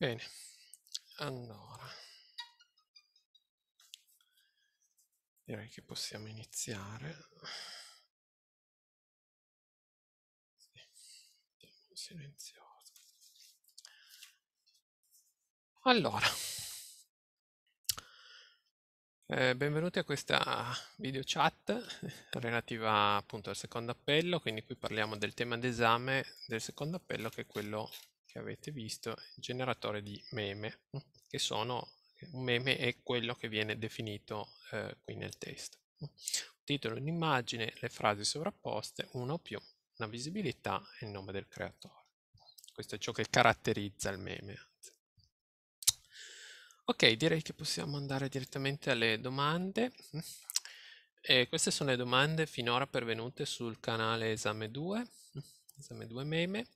Bene, allora, direi che possiamo iniziare. silenzioso. Allora, eh, benvenuti a questa video chat relativa appunto al secondo appello, quindi qui parliamo del tema d'esame del secondo appello che è quello che avete visto, il generatore di meme, mm, che sono un meme è quello che viene definito eh, qui nel testo. Mm. titolo, un'immagine, le frasi sovrapposte, uno o più, una visibilità e il nome del creatore. Questo è ciò che caratterizza il meme. Ok, direi che possiamo andare direttamente alle domande. E queste sono le domande finora pervenute sul canale Esame 2, mm, Esame 2 Meme.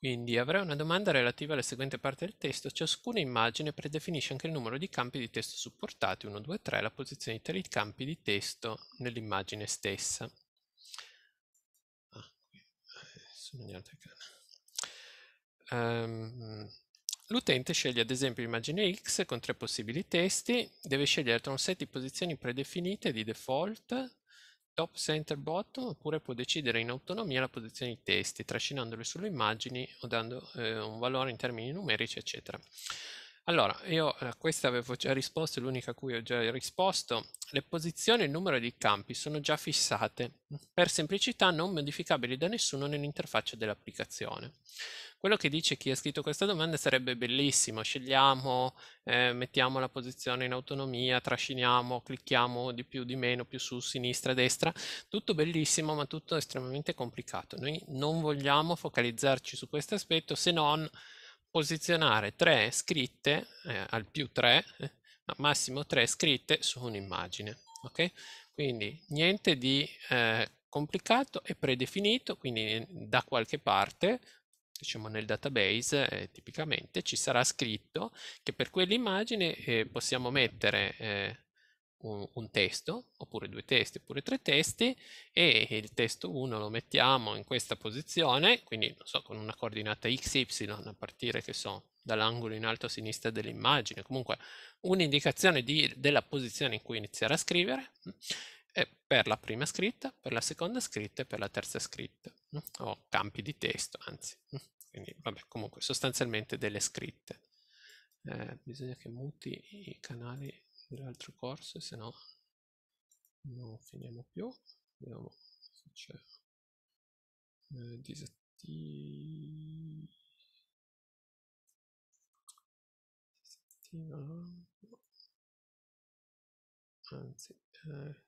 Quindi avrei una domanda relativa alla seguente parte del testo. Ciascuna immagine predefinisce anche il numero di campi di testo supportati, 1, 2, 3, la posizione di tali campi di testo nell'immagine stessa. Ah, ehm, l'utente sceglie ad esempio l'immagine X con tre possibili testi, deve scegliere tra un set di posizioni predefinite di default top center bottom oppure può decidere in autonomia la posizione dei testi trascinandoli sulle immagini o dando eh, un valore in termini numerici eccetera. Allora, io a eh, questa avevo già risposto, l'unica a cui ho già risposto. Le posizioni e il numero di campi sono già fissate, per semplicità non modificabili da nessuno nell'interfaccia dell'applicazione. Quello che dice chi ha scritto questa domanda sarebbe bellissimo, scegliamo, eh, mettiamo la posizione in autonomia, trasciniamo, clicchiamo di più, di meno, più su, sinistra, destra, tutto bellissimo ma tutto estremamente complicato. Noi non vogliamo focalizzarci su questo aspetto se non posizionare tre scritte, eh, al più tre, eh, massimo tre scritte su un'immagine. Okay? Quindi niente di eh, complicato e predefinito, quindi da qualche parte diciamo nel database eh, tipicamente ci sarà scritto che per quell'immagine eh, possiamo mettere eh, un, un, testo oppure due testi oppure tre testi e il testo 1 lo mettiamo in questa posizione quindi so, con una coordinata xy a partire che so dall'angolo in alto a sinistra dell'immagine comunque un'indicazione della posizione in cui iniziare a scrivere e per la prima scritta, per la seconda scritta e per la terza scritta, o campi di testo anzi. Quindi, vabbè, comunque sostanzialmente delle scritte. Eh, bisogna che muti i canali dell'altro corso, se no non finiamo più. Vediamo se c'è. Eh, disattivo. Disattivo. Anzi, eh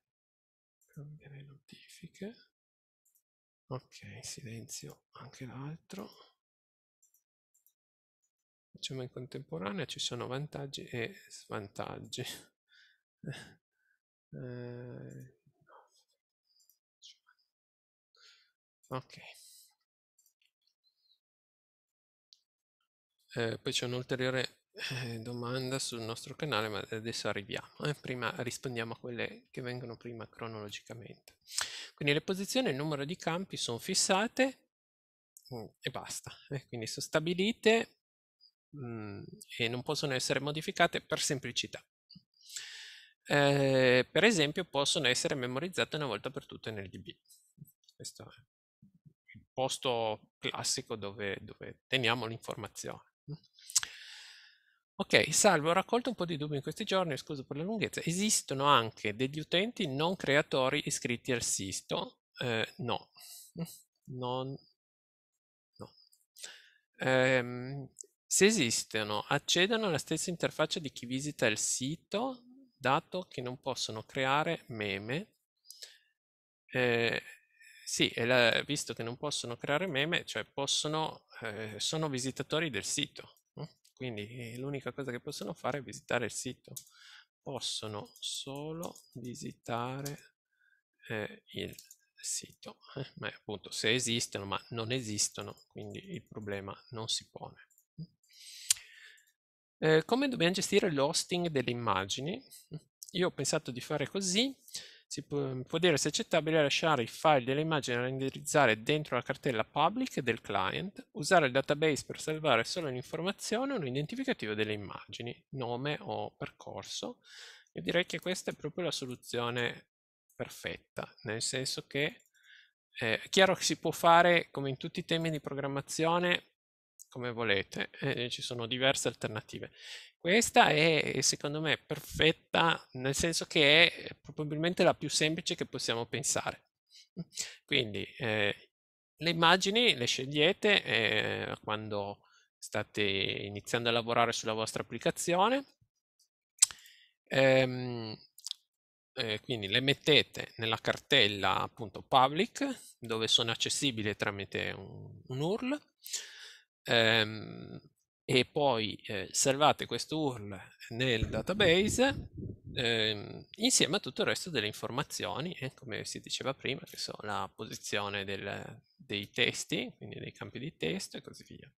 cambiare notifiche ok silenzio anche l'altro facciamo in contemporanea ci sono vantaggi e svantaggi eh, ok eh, poi c'è un ulteriore eh, domanda sul nostro canale, ma adesso arriviamo. Eh. Prima rispondiamo a quelle che vengono prima cronologicamente. Quindi le posizioni e il numero di campi sono fissate mm, e basta. Eh. Quindi sono stabilite mh, mm, e non possono essere modificate per semplicità. Eh, per esempio possono essere memorizzate una volta per tutte nel DB. Questo è il posto classico dove, dove teniamo l'informazione. Ok, salvo, ho raccolto un po' di dubbi in questi giorni, scuso per la lunghezza. Esistono anche degli utenti non creatori iscritti al sito? Eh, no, non... no. Ehm, se esistono, accedono alla stessa interfaccia di chi visita il sito, dato che non possono creare meme. Eh, sì, la, visto che non possono creare meme, cioè possono, eh, sono visitatori del sito quindi eh, l'unica cosa che possono fare è visitare il sito possono solo visitare eh, il sito eh? ma appunto se esistono ma non esistono quindi il problema non si pone eh, come dobbiamo gestire l'hosting delle immagini io ho pensato di fare così si può dire se è accettabile lasciare i file delle immagini da renderizzare dentro la cartella public del client, usare il database per salvare solo un'informazione o un identificativo delle immagini, nome o percorso. Io direi che questa è proprio la soluzione perfetta, nel senso che eh, è chiaro che si può fare come in tutti i temi di programmazione come volete, eh, ci sono diverse alternative. Questa è secondo me perfetta nel senso che è probabilmente la più semplice che possiamo pensare. Quindi eh, le immagini le scegliete eh, quando state iniziando a lavorare sulla vostra applicazione. Ehm, eh, quindi le mettete nella cartella appunto public dove sono accessibili tramite un, un URL. Ehm, e poi eh, salvate questo URL nel database eh, insieme a tutto il resto delle informazioni, eh, come si diceva prima, che sono la posizione del, dei testi, quindi dei campi di testo e così via.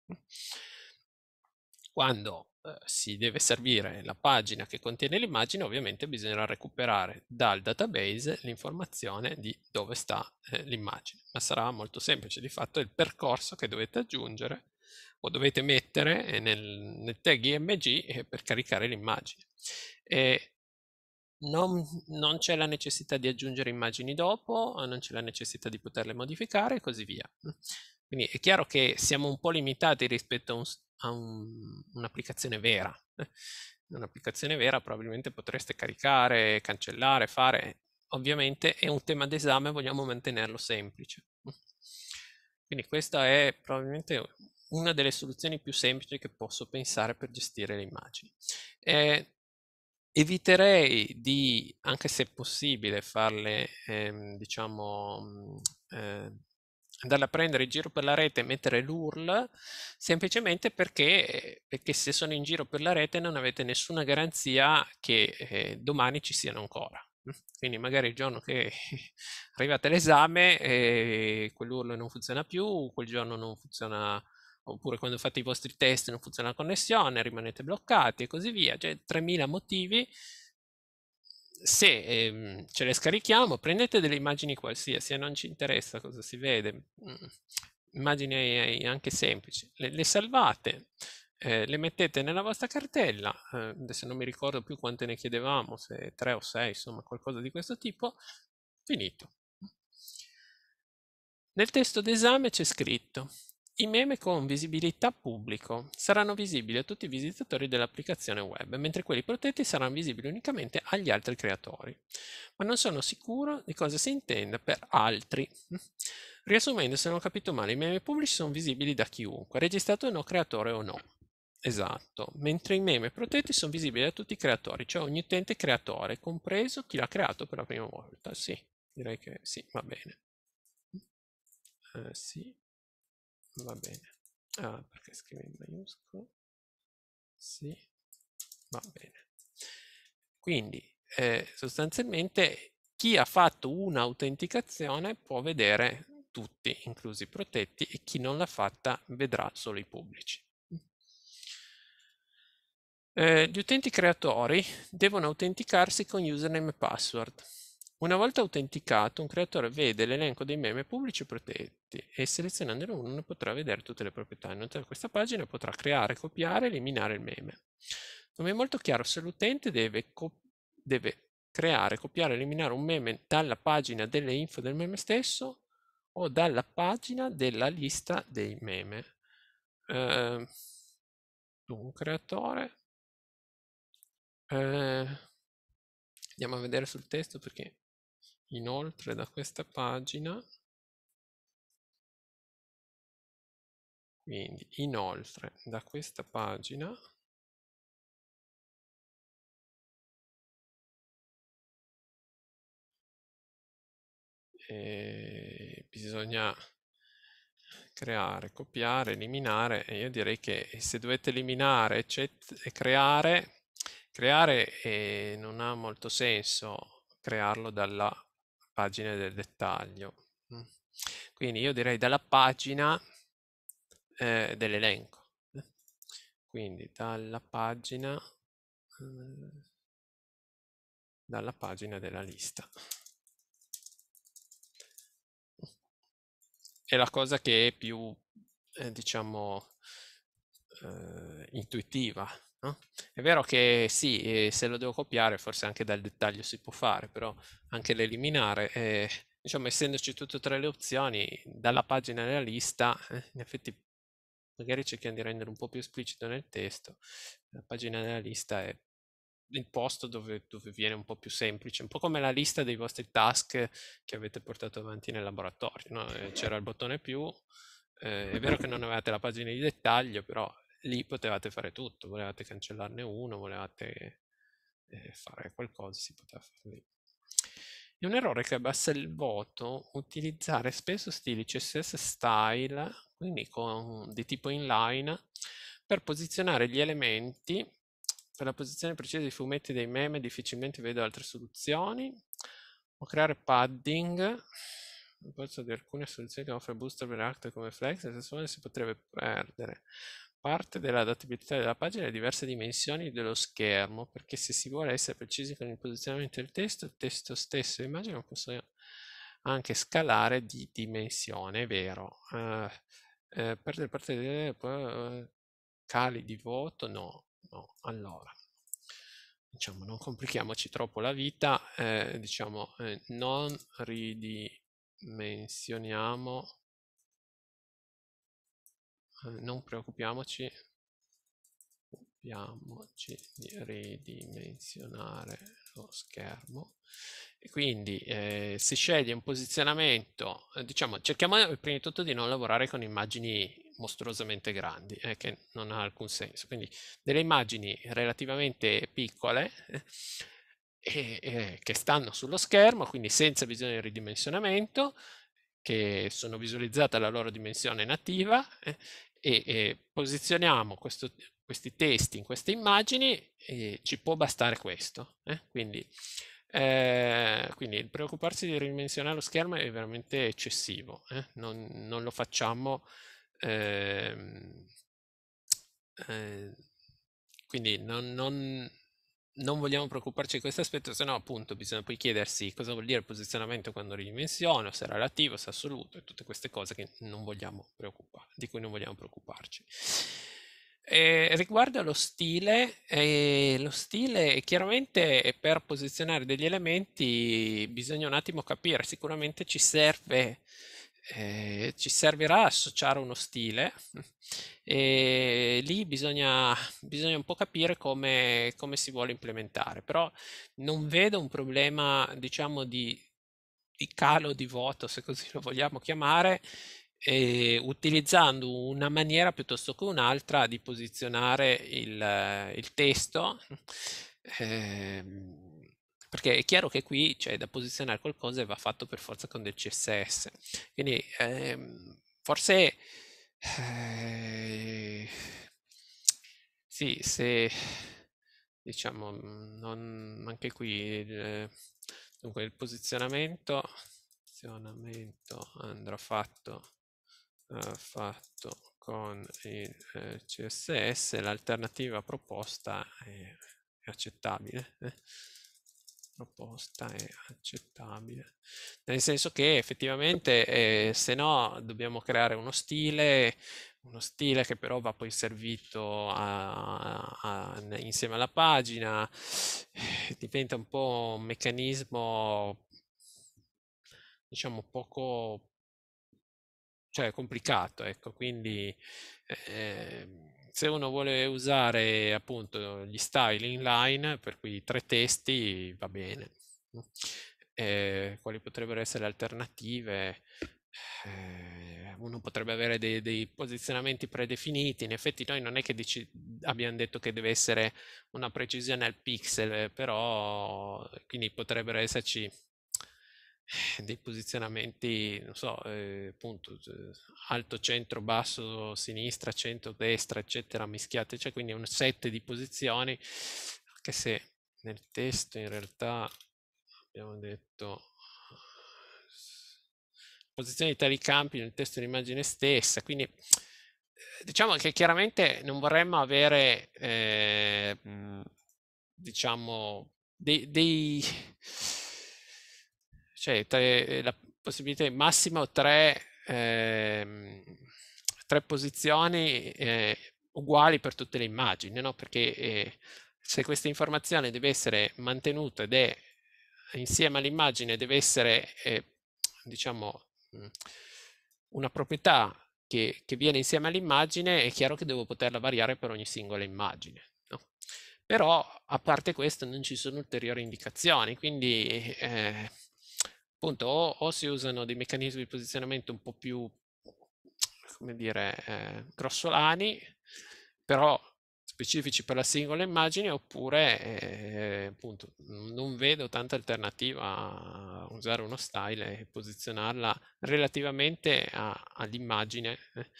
Quando eh, si deve servire la pagina che contiene l'immagine, ovviamente bisognerà recuperare dal database l'informazione di dove sta eh, l'immagine, ma sarà molto semplice, di fatto è il percorso che dovete aggiungere lo dovete mettere eh, nel, nel tag img eh, per caricare l'immagine. Non, non c'è la necessità di aggiungere immagini dopo, non c'è la necessità di poterle modificare e così via. Quindi è chiaro che siamo un po' limitati rispetto a, un, a un, un'applicazione vera. Eh. Un'applicazione vera probabilmente potreste caricare, cancellare, fare. Ovviamente è un tema d'esame, vogliamo mantenerlo semplice. Quindi questa è probabilmente una delle soluzioni più semplici che posso pensare per gestire le immagini. Eh, eviterei di, anche se possibile, farle, ehm, diciamo, mm, eh, andarla a prendere in giro per la rete e mettere l'URL semplicemente perché, perché, se sono in giro per la rete non avete nessuna garanzia che eh, domani ci siano ancora. Quindi magari il giorno che arrivate all'esame eh, quell'URL non funziona più, quel giorno non funziona oppure quando fate i vostri test non funziona la connessione, rimanete bloccati e così via, cioè 3000 motivi. Se ehm, ce le scarichiamo, prendete delle immagini qualsiasi, non ci interessa cosa si vede, mm. immagini eh, anche semplici, le, le salvate, eh, le mettete nella vostra cartella, eh, adesso non mi ricordo più quante ne chiedevamo, se 3 o 6, insomma qualcosa di questo tipo, finito. Nel testo d'esame c'è scritto i meme con visibilità pubblico saranno visibili a tutti i visitatori dell'applicazione web, mentre quelli protetti saranno visibili unicamente agli altri creatori. Ma non sono sicuro di cosa si intenda per altri. Riassumendo, se non ho capito male, i meme pubblici sono visibili da chiunque, registrato o no, creatore o no. Esatto, mentre i meme protetti sono visibili da tutti i creatori, cioè ogni utente creatore, compreso chi l'ha creato per la prima volta. Sì, direi che sì, va bene. Eh, sì va bene ah perché scrive in maiuscolo sì va bene quindi eh, sostanzialmente chi ha fatto un'autenticazione può vedere tutti, inclusi i protetti, e chi non l'ha fatta vedrà solo i pubblici. Eh, gli utenti creatori devono autenticarsi con username e password. Una volta autenticato, un creatore vede l'elenco dei meme pubblici protetti e selezionandolo uno potrà vedere tutte le proprietà. Inoltre questa pagina potrà creare, copiare e eliminare il meme. Non è molto chiaro se l'utente deve, co- deve creare, copiare, eliminare un meme dalla pagina delle info del meme stesso o dalla pagina della lista dei meme. Eh, un creatore. Eh, andiamo a vedere sul testo perché Inoltre da questa pagina, quindi inoltre da questa pagina eh, bisogna creare, copiare, eliminare e io direi che se dovete eliminare e creare, creare eh, non ha molto senso crearlo dalla pagine del dettaglio. Mm. Quindi io direi dalla pagina eh, dell'elenco. Quindi dalla pagina, eh, dalla pagina della lista. È la cosa che è più, eh, diciamo, eh, intuitiva No? È vero che sì, eh, se lo devo copiare forse anche dal dettaglio si può fare, però anche l'eliminare, eh, diciamo essendoci tutte e tre le opzioni, dalla pagina alla lista, eh, in effetti magari cerchiamo di rendere un po' più esplicito nel testo, la pagina della lista è il posto dove, dove, viene un po' più semplice, un po' come la lista dei vostri task che avete portato avanti nel laboratorio, no? Eh, c'era il bottone più, eh, è vero che non avevate la pagina di dettaglio, però lì potevate fare tutto, volevate cancellarne uno, volevate eh, fare qualcosa, si poteva fare lì. È un errore che abbassa il voto utilizzare spesso stili CSS style, quindi con, di tipo inline, per posizionare gli elementi. Per la posizione precisa dei fumetti dei meme difficilmente vedo altre soluzioni. O creare padding, il di alcune soluzioni che offre Booster per React come Flex, nel senso si potrebbe perdere. Parte dell'adattabilità della pagina è diverse dimensioni dello schermo, perché se si vuole essere precisi con il posizionamento del testo, il testo stesso e l'immagine possono anche scalare di dimensione, è vero. Uh, eh, eh perdere parte delle eh, cali di voto, no, no. Allora, diciamo, non complichiamoci troppo la vita, eh, diciamo, eh, non ridimensioniamo eh, non preoccupiamoci preoccupiamoci di ridimensionare lo schermo e quindi eh, si sceglie un posizionamento eh, diciamo cerchiamo eh, prima di tutto di non lavorare con immagini mostruosamente grandi eh, che non ha alcun senso quindi delle immagini relativamente piccole eh, eh, che stanno sullo schermo quindi senza bisogno di ridimensionamento che sono visualizzate alla loro dimensione nativa eh, e, e posizioniamo questo, questi testi in queste immagini e ci può bastare questo. Eh? Quindi, eh, quindi preoccuparsi di ridimensionare lo schermo è veramente eccessivo, eh? non, non, lo facciamo, ehm, eh, quindi non, non, non vogliamo preoccuparci di questo aspetto, se no appunto bisogna poi chiedersi cosa vuol dire posizionamento quando ridimensiono, se è relativo, se è assoluto e tutte queste cose di cui non vogliamo preoccuparci. Eh, riguardo allo stile, eh, lo stile chiaramente per posizionare degli elementi bisogna un attimo capire, sicuramente ci serve eh, ci servirà associare uno stile e lì bisogna, bisogna un po' capire come, come, si vuole implementare, però non vedo un problema diciamo di, di calo di voto, se così lo vogliamo chiamare, eh, utilizzando una maniera piuttosto che un'altra di posizionare il, il testo. Eh, perché è chiaro che qui c'è da posizionare qualcosa e va fatto per forza con del CSS. Quindi ehm, forse... Eh, sì, se diciamo non, anche qui il, eh, dunque il posizionamento, posizionamento andrà fatto, uh, fatto con il eh, CSS, l'alternativa proposta è, è accettabile. Eh? proposta è accettabile. Nel senso che effettivamente eh, se no dobbiamo creare uno stile, uno stile che però va poi servito a, a, insieme alla pagina, eh, diventa un po' un meccanismo diciamo poco cioè complicato, ecco, quindi eh, se uno vuole usare appunto gli style inline, per cui tre testi, va bene. Eh, quali potrebbero essere le alternative? Eh, uno potrebbe avere dei, dei, posizionamenti predefiniti, in effetti noi non è che dici, abbiamo detto che deve essere una precisione al pixel, però quindi potrebbero esserci dei posizionamenti, non so, eh, appunto, alto centro, basso, sinistra, centro, destra, eccetera, mischiate, cioè quindi un set di posizioni, anche se nel testo in realtà abbiamo detto posizioni di tali campi nel testo dell'immagine stessa, quindi eh, diciamo che chiaramente non vorremmo avere, eh, diciamo, dei, dei cioè tre, eh, la possibilità massima o tre, eh, tre posizioni eh, uguali per tutte le immagini, no? perché eh, se questa informazione deve essere mantenuta ed è insieme all'immagine deve essere eh, diciamo mm, una proprietà che, che viene insieme all'immagine, è chiaro che devo poterla variare per ogni singola immagine però a parte questo non ci sono ulteriori indicazioni, quindi eh, appunto o, o, si usano dei meccanismi di posizionamento un po' più, come dire, eh, grossolani, però specifici per la singola immagine, oppure eh, appunto non vedo tanta alternativa a usare uno style e posizionarla relativamente all'immagine eh,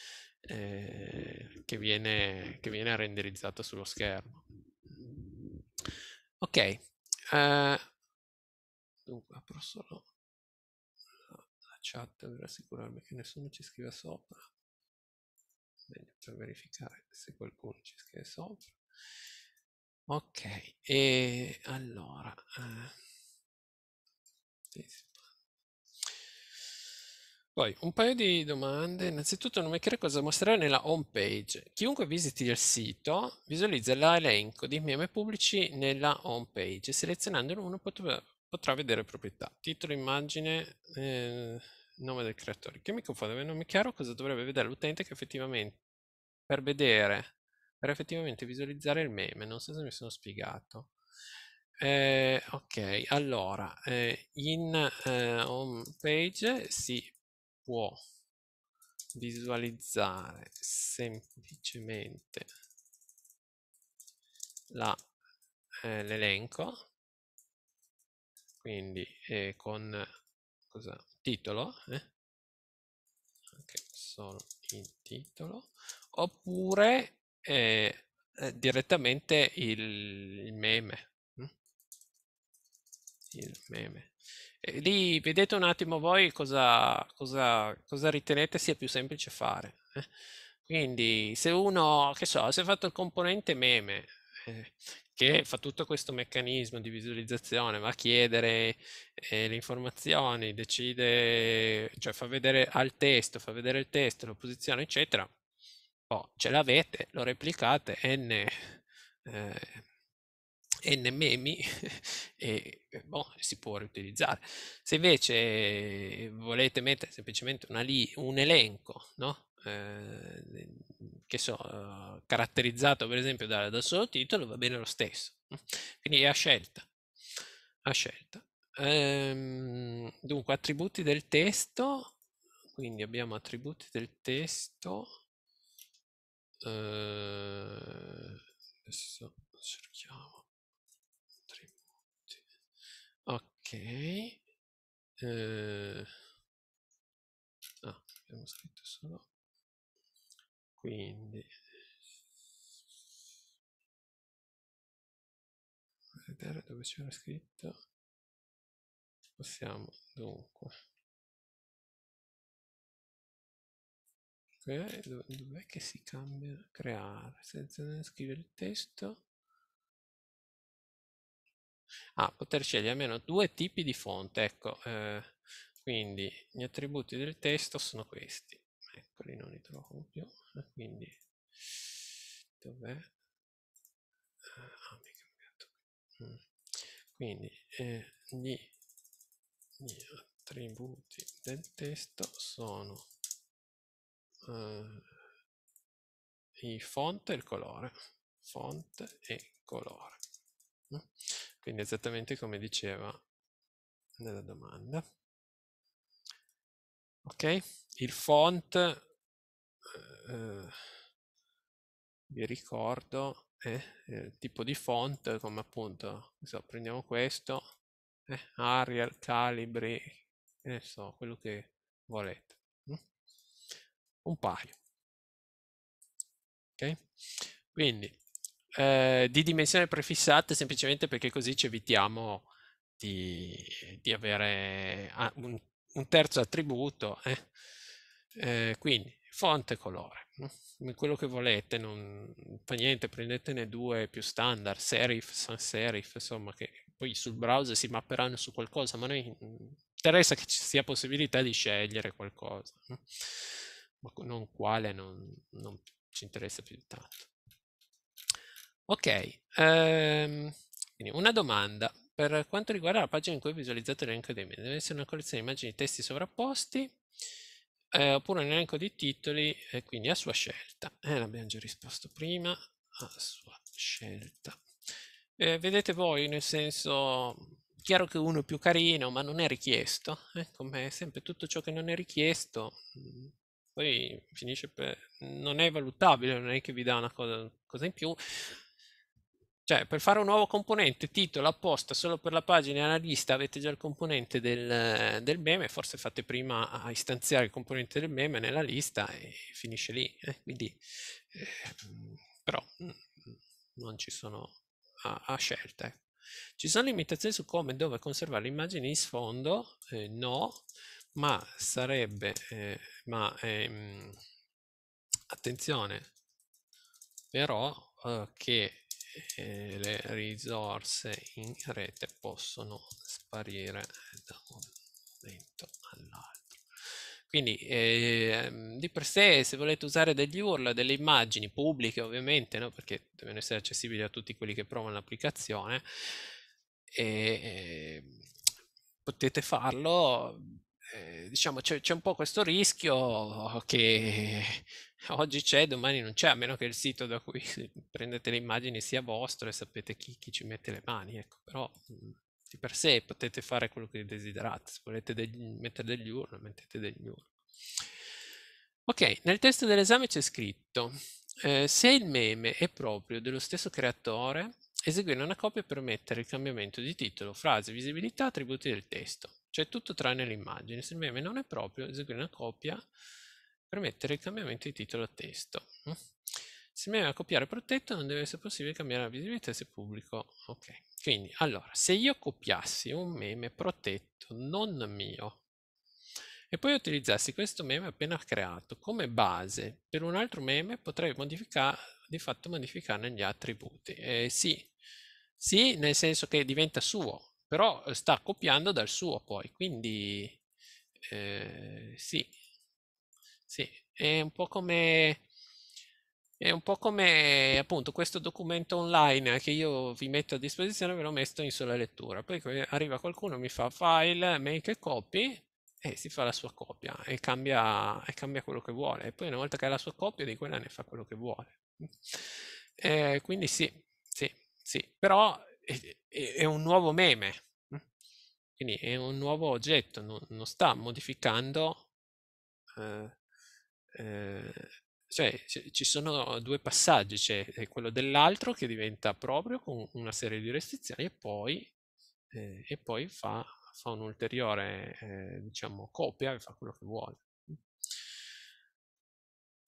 eh, che, viene, che viene renderizzata sullo schermo. Ok, eh, dunque apro solo chat per assicurarmi che nessuno ci scriva sopra meglio per verificare se qualcuno ci scrive sopra ok e allora eh. poi un paio di domande innanzitutto non mi chiede cosa mostrare nella home page chiunque visiti il sito visualizza l'elenco di meme pubblici nella home page selezionandolo uno potrebbe potrà vedere proprietà, titolo, immagine, eh, nome del creatore. Che mi confonde, non mi è chiaro cosa dovrebbe vedere l'utente che effettivamente, per vedere, per effettivamente visualizzare il meme, non so se mi sono spiegato. Eh, ok, allora, eh, in eh, home page si può visualizzare semplicemente eh, l'elenco quindi eh, con cosa, titolo, eh? okay, solo in titolo, oppure eh, eh, direttamente il, il meme. Hm? Il meme. E lì vedete un attimo voi cosa, cosa, cosa ritenete sia più semplice fare. Eh? Quindi se uno, che so, si è fatto il componente meme, eh, che fa tutto questo meccanismo di visualizzazione, va a chiedere eh, le informazioni, decide, cioè fa vedere al testo, fa vedere il testo, la posizione, eccetera. Oh, ce l'avete, lo replicate n eh, NMEMI e boh, si può riutilizzare. Se invece volete mettere semplicemente li, un elenco, no? eh, che so, eh, caratterizzato per esempio dal da solo va bene lo stesso. Mm. Quindi è a scelta. A scelta. Ehm, dunque, attributi del testo. Quindi abbiamo attributi del testo. Eh, adesso cerchiamo. ok eh, ah, abbiamo scritto solo quindi vedere dove c'era scritto possiamo dunque ok dov'è che si cambia creare selezione scrivere il testo a ah, poter scegliere almeno due tipi di fonte. Ecco, eh, quindi gli attributi del testo sono questi. Eccoli, non li trovo più. Eh, quindi, dov'è? Ah, ah, mi è cambiato. Mm. Quindi, eh, gli, gli, attributi del testo sono eh, il font e il colore. Font e colore. Mm. Quindi esattamente come diceva nella domanda. Ok, il font, eh, eh vi ricordo, è il tipo di font come appunto, so, prendiamo questo, eh, Arial, Calibri, ne so, quello che volete. Mm? Un paio. Ok? Quindi eh, di dimensione prefissata semplicemente perché così ci evitiamo di, di avere ah, un, un, terzo attributo. Eh? Eh, quindi fonte colore, quello che volete, non fa niente, prendetene due più standard, serif, sans serif, insomma, che poi sul browser si mapperanno su qualcosa, ma noi interessa che ci sia possibilità di scegliere qualcosa, ma non quale non, non ci interessa più di tanto. Ok, ehm, una domanda. Per quanto riguarda la pagina in cui è visualizzato l'elenco dei media, deve essere una collezione di immagini e testi sovrapposti eh, oppure un elenco di titoli, eh, quindi a sua scelta. Eh, l'abbiamo già risposto prima, a sua scelta. Eh, vedete voi, nel senso, chiaro che uno è più carino, ma non è richiesto. Eh, come sempre, tutto ciò che non è richiesto mm, poi finisce per... non è valutabile, non è che vi dà una cosa, cosa in più, cioè, per fare un nuovo componente, titolo apposta solo per la pagina analista, avete già il componente del, del meme, forse fate prima a istanziare il componente del meme nella lista e finisce lì. Eh? Quindi, eh, però, mm, non ci sono a, a scelta. Ecco. Ci sono limitazioni su come e dove conservare le immagini in sfondo? Eh, no, ma sarebbe, eh, ma ehm, attenzione, però eh, che le risorse in rete possono sparire da un momento all'altro. Quindi eh, di per sé se volete usare degli URL, delle immagini pubbliche ovviamente, no? perché devono essere accessibili a tutti quelli che provano l'applicazione, eh, potete farlo, eh, diciamo c'è un po' questo rischio che oggi c'è, domani non c'è, a meno che il sito da cui prendete le immagini sia vostro e sapete chi, chi ci mette le mani, ecco, però mm, di per sé potete fare quello che desiderate, se volete degli, mettere degli URL, mettete degli URL. Ok, nel testo dell'esame c'è scritto, eh, se il meme è proprio dello stesso creatore, eseguire una copia per mettere il cambiamento di titolo, frase, visibilità, attributi del testo, cioè tutto tranne l'immagine, se il meme non è proprio, eseguire una copia permettere il cambiamento di titolo a testo. Se mi a copiare protetto non deve essere possibile cambiare la visibilità se pubblico. Ok, quindi allora, se io copiassi un meme protetto non mio e poi utilizzassi questo meme appena creato come base per un altro meme potrei di fatto modificarne gli attributi. Eh, sì, sì, nel senso che diventa suo, però sta copiando dal suo poi, quindi eh, sì, sì, è un po' come... È un po' come appunto questo documento online che io vi metto a disposizione, ve lo messo in sola lettura. Poi arriva qualcuno, mi fa file, make a copy e si fa la sua copia e cambia, e cambia quello che vuole. E poi una volta che ha la sua copia di quella ne fa quello che vuole. Eh, quindi sì, sì, sì, però è, è, un nuovo meme, quindi è un nuovo oggetto, non, non sta modificando eh, Ehm, cioè ci sono due passaggi, c'è cioè quello dell'altro che diventa proprio con una serie di restrizioni e poi, eh, e poi fa, fa un'ulteriore eh, diciamo, copia e fa quello che vuole.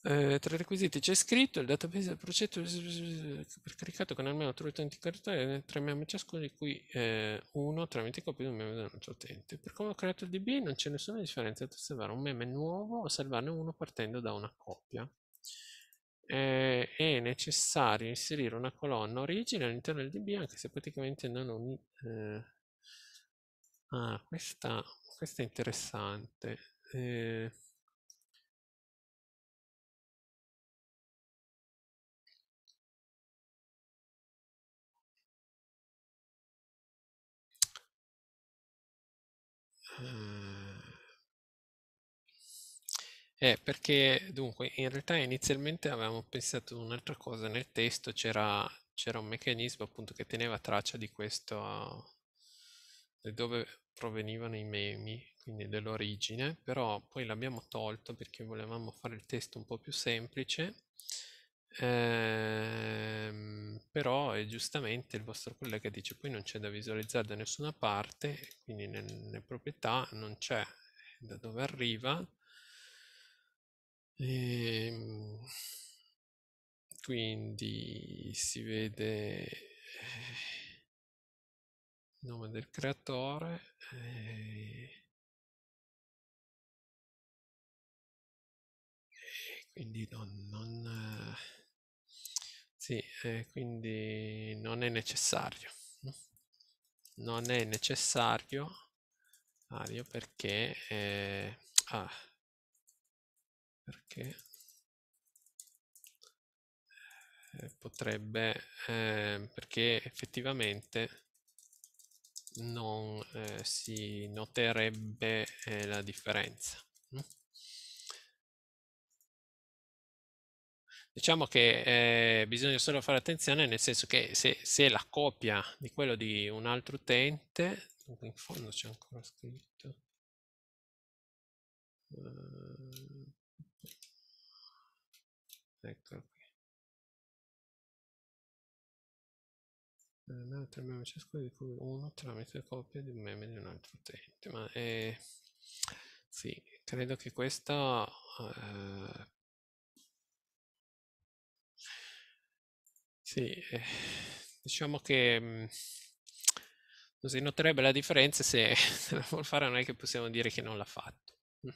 Eh, tra i requisiti c'è scritto il database del progetto eh, caricato con almeno tre utenti caricatori e eh, tre meme ciascuno di cui eh, uno tramite copia di un meme dell'altro utente. Per come ho creato il DB non c'è nessuna differenza tra salvare un meme nuovo o salvarne uno partendo da una copia. Eh, è necessario inserire una colonna origine all'interno del DB anche se praticamente non ogni... Eh, ah, questa, questa, è interessante. Eh, Eh, eh, perché dunque in realtà inizialmente avevamo pensato un'altra cosa, nel testo c'era, c'era un meccanismo appunto che teneva traccia di questo, di dove provenivano i memi, quindi dell'origine, però poi l'abbiamo tolto perché volevamo fare il testo un po' più semplice Ehm, però giustamente il vostro collega dice poi non c'è da visualizzare da nessuna parte, quindi nelle proprietà non c'è da dove arriva. Ehm, quindi si vede il eh, nome del creatore. Eh, e... quindi non, non eh, sì, eh, quindi non è necessario. Non è necessario Mario perché eh, ah, perché eh, potrebbe eh, perché effettivamente non eh, si noterebbe eh, la differenza. Diciamo che eh, bisogna solo fare attenzione nel senso che se, se la copia di quello di un altro utente, in fondo c'è ancora scritto, uh, eccolo qui, un altro meme ciascuno di cui uno tramite copia di un meme di un altro utente, ma eh, sì, credo che questo eh, Sì, eh, diciamo che non mm, si noterebbe la differenza se, la vuol fare non è che possiamo dire che non l'ha fatto. Mm.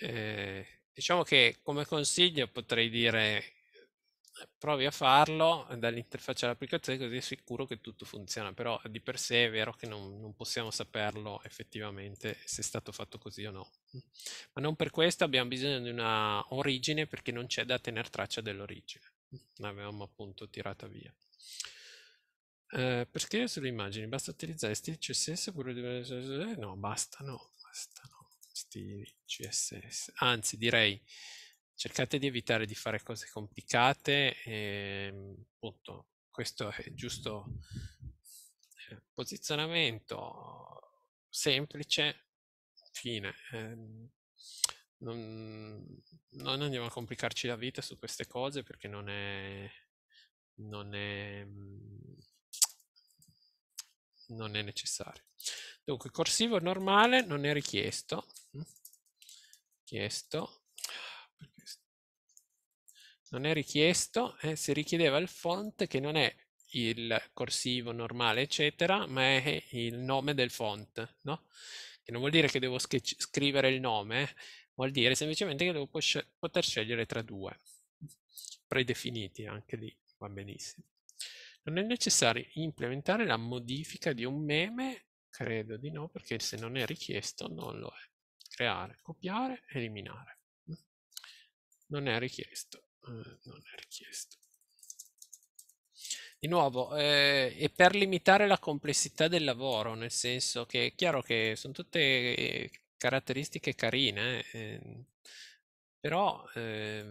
Eh, diciamo che come consiglio potrei dire eh, provi a farlo dall'interfaccia dell'applicazione così è sicuro che tutto funziona, però di per sé è vero che non, non, possiamo saperlo effettivamente se è stato fatto così o no. Mm. Ma non per questo abbiamo bisogno di una origine perché non c'è da tenere traccia dell'origine l'avevamo appunto tirata via. Eh, per scrivere sulle immagini basta utilizzare stili CSS oppure... No, basta no, basta stili CSS. Anzi, direi cercate di evitare di fare cose complicate e, ehm, appunto, questo è giusto eh, posizionamento semplice, fine. Eh, non, non andiamo a complicarci la vita su queste cose perché non è, non è, mm, non è necessario. Dunque, corsivo normale non è richiesto. Mm, chiesto. Non è richiesto, eh, si richiedeva il font che non è il corsivo normale, eccetera, ma è il nome del font, no? Che non vuol dire che devo scrivere il nome, eh, vuol dire semplicemente che devo poter scegliere tra due, predefiniti anche lì, va benissimo. Non è necessario implementare la modifica di un meme? Credo di no, perché se non è richiesto non lo è. Creare, copiare, eliminare. Non è richiesto. Eh, non è richiesto. Di nuovo, eh, è per limitare la complessità del lavoro, nel senso che è chiaro che sono tutte eh, caratteristiche carine, eh, però eh,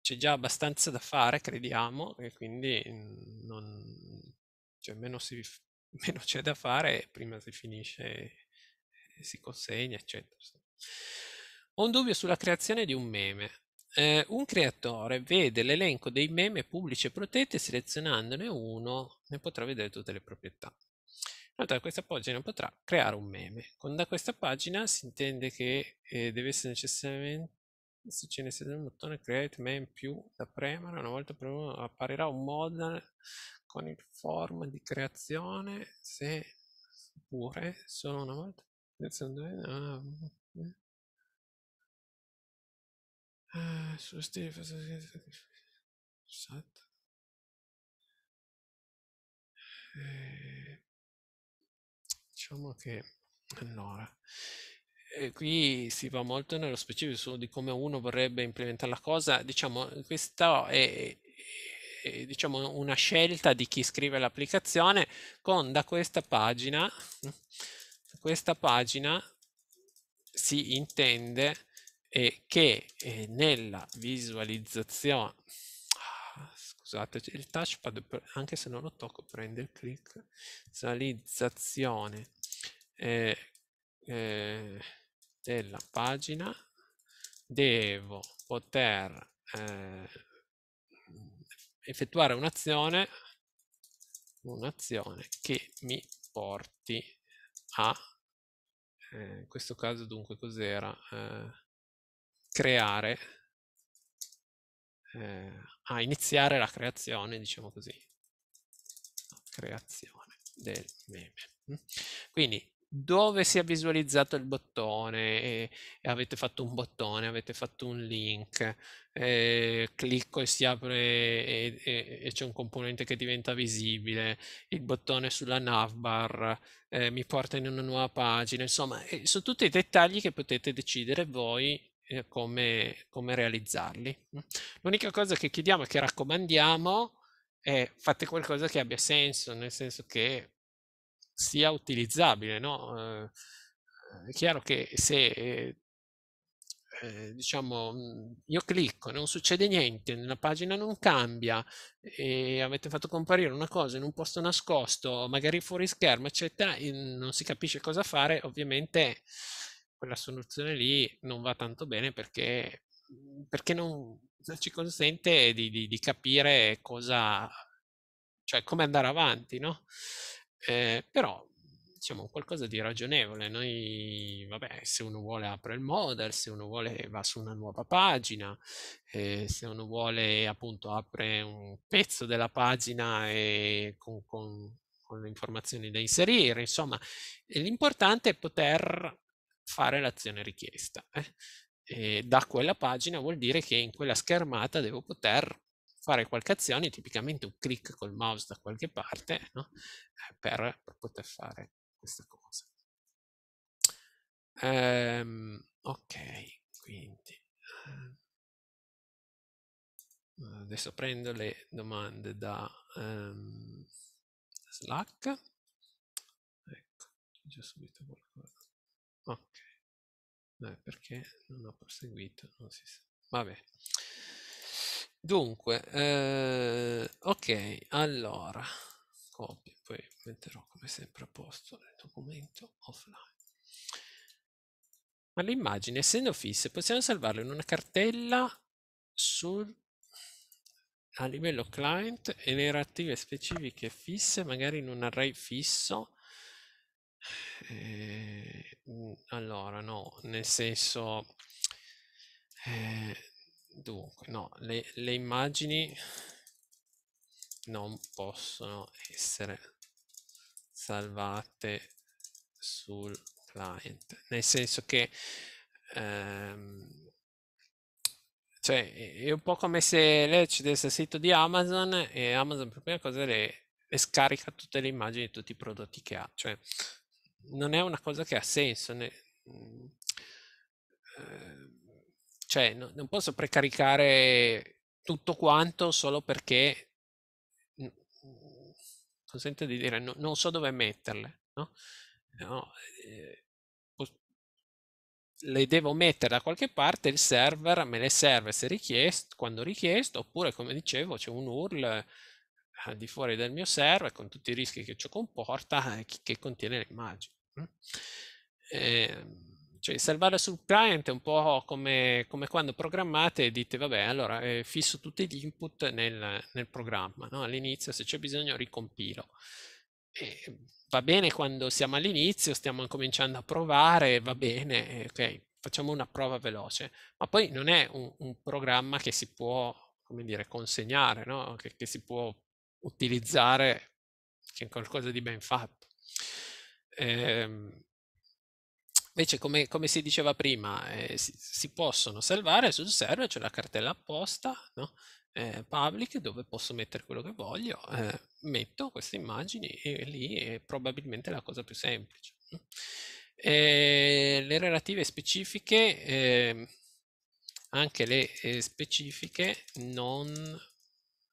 c'è già abbastanza da fare, crediamo, e quindi mhmm, non, cioè meno, si, meno c'è da fare, prima si finisce, eh, si consegna, eccetera. Ho un dubbio sulla creazione di un meme. Eh, un creatore vede l'elenco dei meme pubblici e protetti e selezionandone uno ne potrà vedere tutte le proprietà. Inoltre da questa pagina potrà creare un meme. Con da questa pagina si intende che eh, deve essere necessariamente se ce ne siete il bottone create meme più da premere una volta premuto apparirà un mod con il form di creazione se pure solo una volta ah, su stile eh diciamo che allora e eh, qui si va molto nello specifico di come uno vorrebbe implementare la cosa diciamo questa è, è diciamo una scelta di chi scrive l'applicazione con da questa pagina questa pagina si intende eh, che eh, nella visualizzazione ah, scusate il touchpad anche se non lo tocco prende il click visualizzazione eh, eh, della pagina devo poter eh, effettuare un'azione un'azione che mi porti a eh, in questo caso dunque cos'era creare a iniziare la creazione diciamo così creazione del meme mm? quindi dove si è visualizzato il bottone e, e avete fatto un bottone, avete fatto un link, eh, clicco e si apre e, e, e c'è un componente che diventa visibile, il bottone sulla navbar eh, mi porta in una nuova pagina, insomma, eh, sono tutti i dettagli che potete decidere voi eh, come, come realizzarli. L'unica cosa che chiediamo e che raccomandiamo è fate qualcosa che abbia senso, nel senso che sia utilizzabile. No? Uhm, uhm, è chiaro che se eh, diciamo mhmm, io clicco, non succede niente, la pagina non cambia e avete fatto comparire una cosa in un posto nascosto, magari fuori schermo, eccetera, non si capisce cosa fare, ovviamente quella soluzione lì non va tanto bene perché, mhmm, perché non, non ci consente di, di, di capire cosa, cioè come andare avanti, no? Eh, però diciamo qualcosa di ragionevole. Noi, vabbè, se uno vuole apre il model, se uno vuole va su una nuova pagina, eh, se uno vuole appunto apre un pezzo della pagina e con, con, con le informazioni da inserire, insomma, eh, l'importante è poter fare l'azione richiesta. Eh. da quella pagina vuol dire che in quella schermata devo poter fare qualche azione, tipicamente un clic col mouse da qualche parte, no? Eh, per, per, poter fare questa cosa. Um, ok, quindi ehm, adesso prendo le domande da um, Slack. Ecco, già subito qualcosa. Ok, no, perché non ho proseguito, non si sa. Vabbè. Dunque, eh, ok, allora, copio, poi metterò come sempre a posto il documento offline. Ma le immagini, essendo fisse, possiamo salvarle in una cartella sul, a livello client e le relative specifiche fisse, magari in un array fisso. Eh, mm, allora, no, nel senso... Eh, dunque no le, le immagini non possono essere salvate sul client nel senso che ehm, cioè è un po' come se lei accedesse al sito di Amazon e Amazon per prima cosa le, le scarica tutte le immagini di tutti i prodotti che ha cioè non è una cosa che ha senso ne, mm, eh, cioè, no, non posso precaricare tutto quanto solo perché, mm, consente di dire, no, non so dove metterle. No? no eh, le devo mettere da qualche parte, il server me le serve se richiesto, quando richiesto, oppure come dicevo c'è un URL eh, al di fuori del mio server con tutti i rischi che ciò comporta eh, che contiene le immagini. Eh, cioè salvare sul client è un po' come, come quando programmate e dite vabbè allora eh, fisso tutti gli input nel, nel programma, no? all'inizio se c'è bisogno ricompilo. E va bene quando siamo all'inizio, stiamo cominciando a provare, va bene, ok, facciamo una prova veloce, ma poi non è un, un programma che si può, come dire, consegnare, no? che, che si può utilizzare che è qualcosa di ben fatto. Eh, Invece, come, come, si diceva prima, eh, si, si, possono salvare sul server, c'è la cartella apposta, no? eh, public, dove posso mettere quello che voglio, eh, metto queste immagini e lì è probabilmente la cosa più semplice. E eh, le relative specifiche, ehm, anche le eh, specifiche non...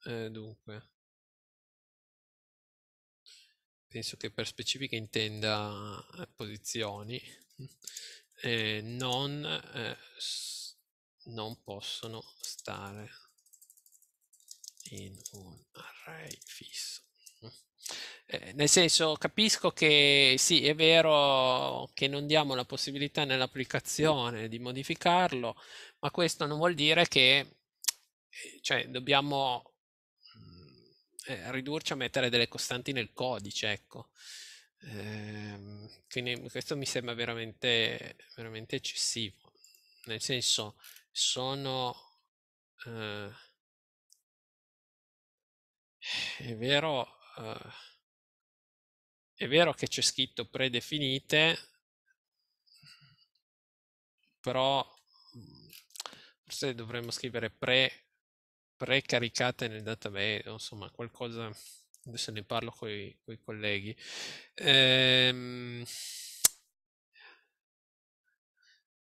Eh, dunque... Penso che per specifiche intenda posizioni eh, non, eh, non possono stare in un array fisso. Eh, nel senso, capisco che sì, è vero che non diamo la possibilità nell'applicazione di modificarlo, ma questo non vuol dire che eh, cioè, dobbiamo mm, eh, ridurci a mettere delle costanti nel codice, ecco. Ehm, quindi questo mi sembra veramente, veramente eccessivo. Nel senso, sono... Eh, è vero... Eh, è vero che c'è scritto predefinite, però mm, forse dovremmo scrivere pre, pre-caricate nel database, insomma qualcosa adesso ne parlo con i colleghi. Ehm,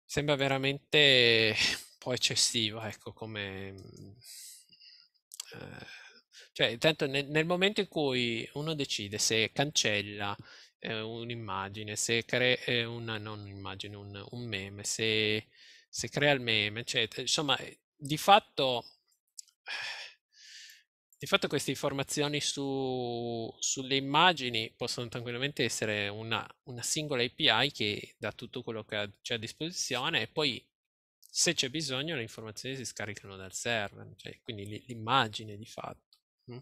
sembra veramente un po' eccessivo, ecco, come... Eh, cioè, intanto nel, nel, momento in cui uno decide se cancella eh, un'immagine, se crea eh, una, non un'immagine, un, un meme, se, se, crea il meme, eccetera, insomma, di fatto di fatto queste informazioni su, sulle immagini possono tranquillamente essere una, una, singola API che dà tutto quello che c'è a disposizione e poi se c'è bisogno le informazioni si scaricano dal server, cioè, quindi l'immagine di fatto. Mm?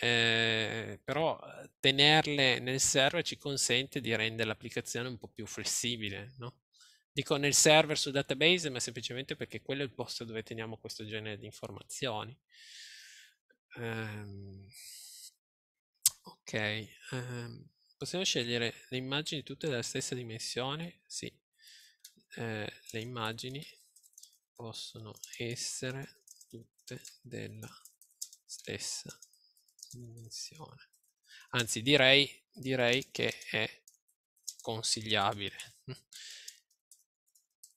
Eh, però tenerle nel server ci consente di rendere l'applicazione un po' più flessibile, no? Dico nel server su database, ma semplicemente perché quello è il posto dove teniamo questo genere di informazioni. Um, ok, um, possiamo scegliere le immagini tutte della stessa dimensione? Sì, eh, le immagini possono essere tutte della stessa dimensione. Anzi, direi, direi che è consigliabile.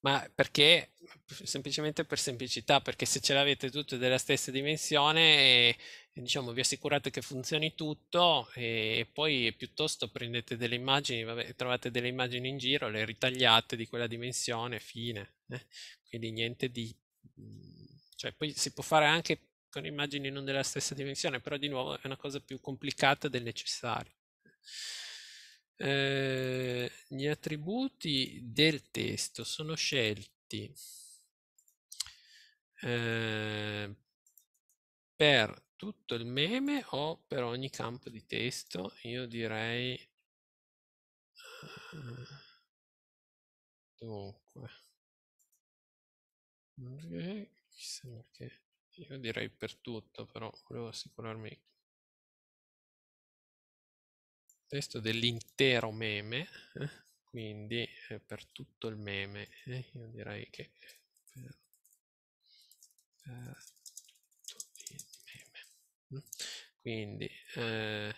ma perché semplicemente per semplicità, perché se ce l'avete tutte della stessa dimensione, e, eh, e diciamo vi assicurate che funzioni tutto e, eh, e poi piuttosto prendete delle immagini, vabbè, trovate delle immagini in giro, le ritagliate di quella dimensione, fine. Eh? Quindi niente di... Mhmm, cioè, poi si può fare anche con immagini non della stessa dimensione, però di nuovo è una cosa più complicata del necessario. Ehm, gli attributi del testo sono scelti eh, per tutto il meme o per ogni campo di testo io direi eh, dunque non che io direi per tutto però volevo assicurarmi testo dell'intero meme, eh, quindi eh, per tutto il meme, eh, io direi che per, per tutto il meme. Mm. Quindi, eh,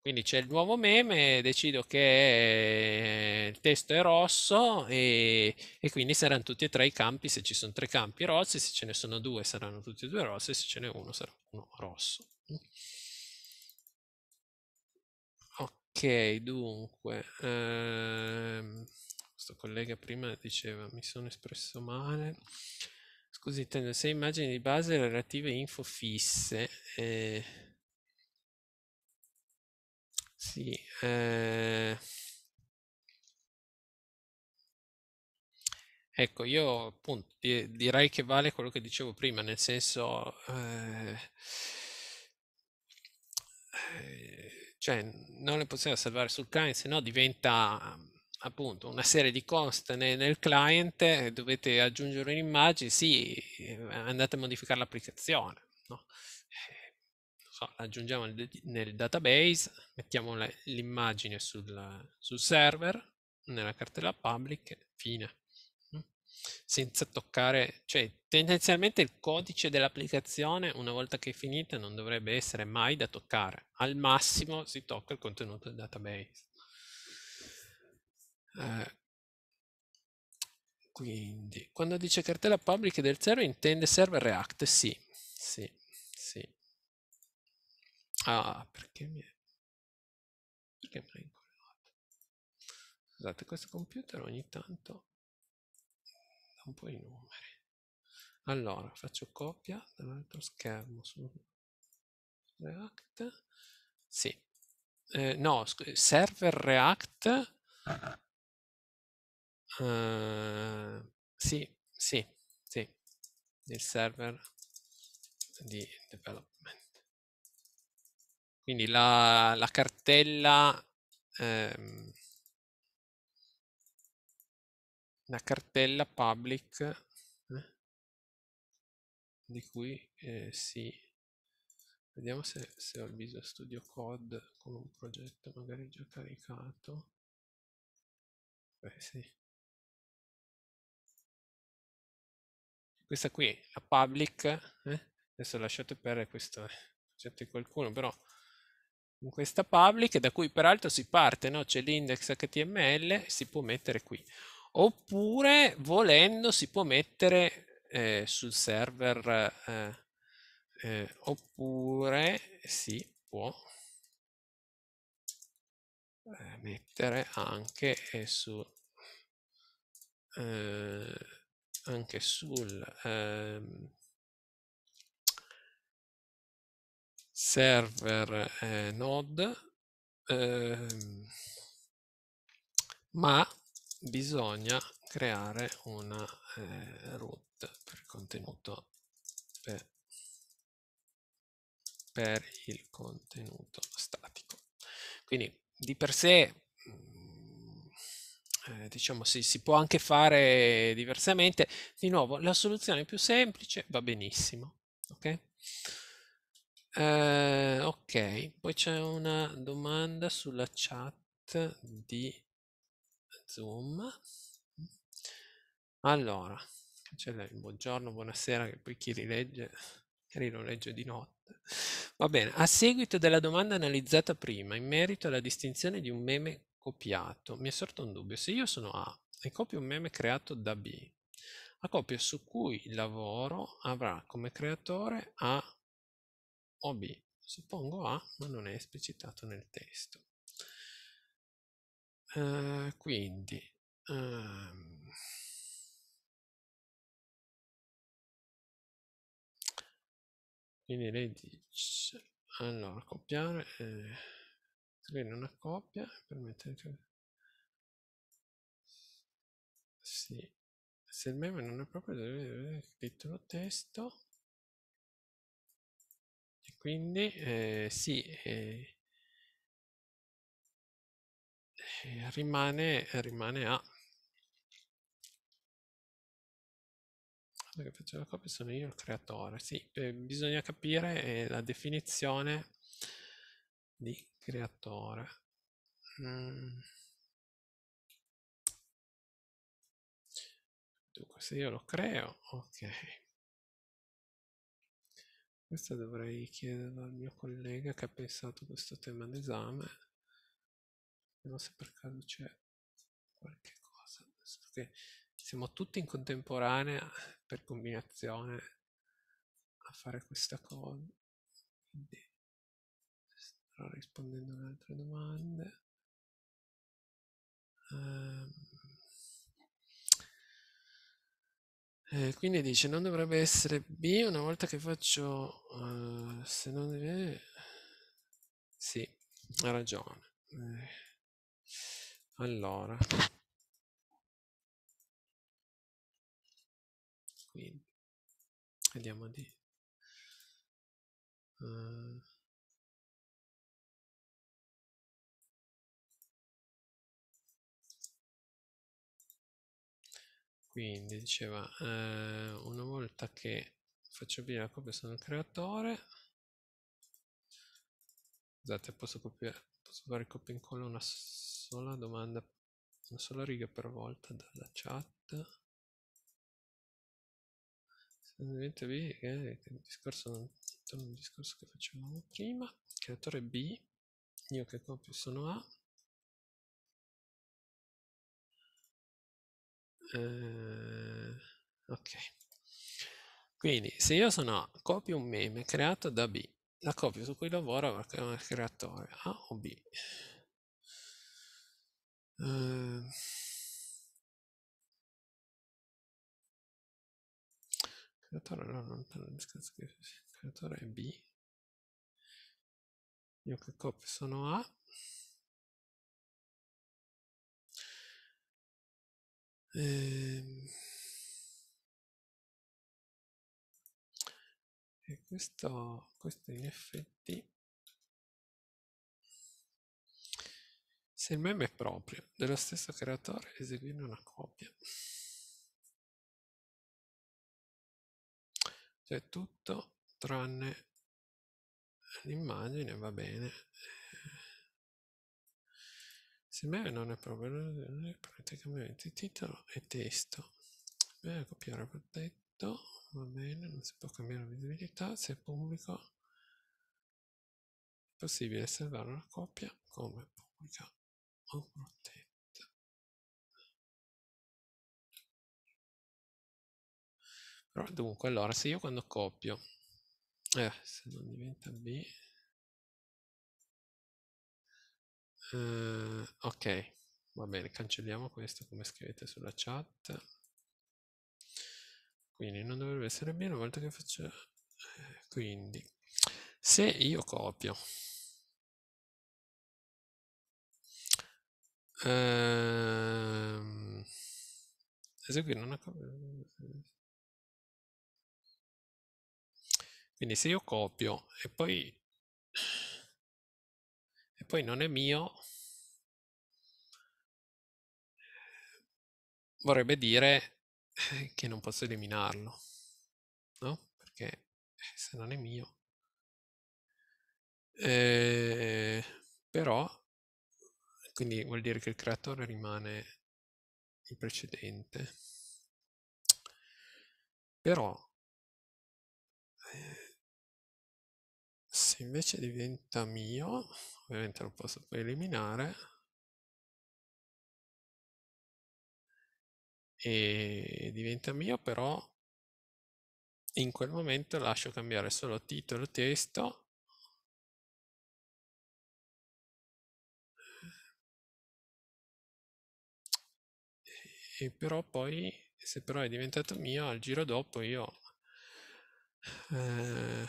quindi c'è il nuovo meme, decido che eh, il testo è rosso e, e, quindi saranno tutti e tre i campi, se ci sono tre campi rossi, se ce ne sono due saranno tutti e due rossi, se ce n'è uno sarà uno rosso. Mm. Ok, dunque, ehm, questo collega prima diceva mi sono espresso male. Scusi, intendo se immagini di base relative info fisse. Eh, sì, eh, ecco, io appunto direi che vale quello che dicevo prima, nel senso... Eh, cioè, non le possiamo salvare sul client, se no diventa appunto una serie di const nel client, dovete aggiungere un'immagine, sì, eh, andate a modificare l'applicazione. No? Eh, so, aggiungiamo nel, nel database, mettiamo l'immagine sul, sul server, nella cartella public, fine senza toccare, cioè tendenzialmente il codice dell'applicazione una volta che è finita non dovrebbe essere mai da toccare, al massimo si tocca il contenuto del database. Eh, quindi, quando dice cartella pubblica del server intende server React? Sì, sì, sì. Ah, perché mi è... Perché me l'ha incollato? Scusate, esatto, questo computer ogni tanto guarda un po' i numeri. Allora, faccio copia dall'altro schermo su React. Sì. Eh, no, server React. Uh, sì, sì, sì. Il server di development. Quindi la, la cartella... Ehm, la cartella public eh, di cui eh, si vediamo se, se ho il Visual Studio Code con un progetto magari già caricato beh sì questa qui, la public, eh? adesso lasciate perdere questo progetto eh, di qualcuno, però in questa public da cui peraltro si parte, no? c'è l'index HTML, si può mettere qui oppure volendo si può mettere eh, sul server eh, eh, oppure si può eh, mettere anche su eh, anche sul ehm, server eh, node ehm, ma bisogna creare una eh, root per contenuto per, per il contenuto statico quindi di per sé mm, eh, diciamo sì, si può anche fare diversamente. Di nuovo, la soluzione più semplice va benissimo. Ok, eh, okay. poi c'è una domanda sulla chat di Zoom. Allora, cancella il buongiorno, buonasera, che poi chi rilegge, magari lo legge di notte. Va bene, a seguito della domanda analizzata prima, in merito alla distinzione di un meme copiato, mi è sorto un dubbio. Se io sono A e copio un meme creato da B, la copia su cui lavoro avrà come creatore A o B. Suppongo A, ma non è esplicitato nel testo. Ehm, quindi um, quindi lei dice allora copiare eh, creare una copia permettete sì se il meme non è proprio deve titolo testo e quindi eh, sì eh, rimane, rimane a... Guarda che faccio la copia, sono io il creatore. Sì, eh, bisogna capire eh, la definizione di creatore. Mm. Dunque, se io lo creo, ok. Questo dovrei chiederlo al mio collega che ha pensato questo tema d'esame. Vediamo se per caso c'è qualche cosa. Perché siamo tutti in contemporanea per combinazione a fare questa cosa. Quindi starò rispondendo ad altre domande. Um. Eh, quindi dice non dovrebbe essere B una volta che faccio uh, se non deve sì ha ragione eh allora quindi vediamo di uh, quindi diceva eh, una volta che faccio via la copia sono il creatore scusate posso copiare posso fare copia in colonna sola domanda, una sola riga per volta dalla chat. Ovviamente B, che è il discorso, il discorso che facevamo prima, creatore B, io che copio sono A, eh, ok, quindi se io sono A, copio un meme creato da B, la copio su cui lavoro perché è un creatore A o B, Ehm, creatore no, non creatore è B. Io che copio sono A. E, ehm, e questo, questo in effetti Se il meme è proprio, dello stesso creatore, eseguirne una copia. Cioè tutto tranne l'immagine va bene. Eh, se il meme non è proprio, praticamente titolo e testo. Bene, copiare protetto, va bene, non si può cambiare la visibilità, se è pubblico è possibile salvare una copia come pubblica protetta. Però dunque, allora, se io quando copio, eh, se non diventa B, eh, ok, va bene, cancelliamo questo come scrivete sulla chat. Quindi non dovrebbe essere B una volta che faccio... Eh, quindi, se io copio Ehm, eseguire una quindi se io copio e poi e poi non è mio vorrebbe dire che non posso eliminarlo no? perché se non è mio eh, però quindi vuol dire che il creatore rimane il precedente. Però eh, se invece diventa mio, ovviamente lo posso poi eliminare, e diventa mio però in quel momento lascio cambiare solo titolo testo e però poi se però è diventato mio al giro dopo io eh,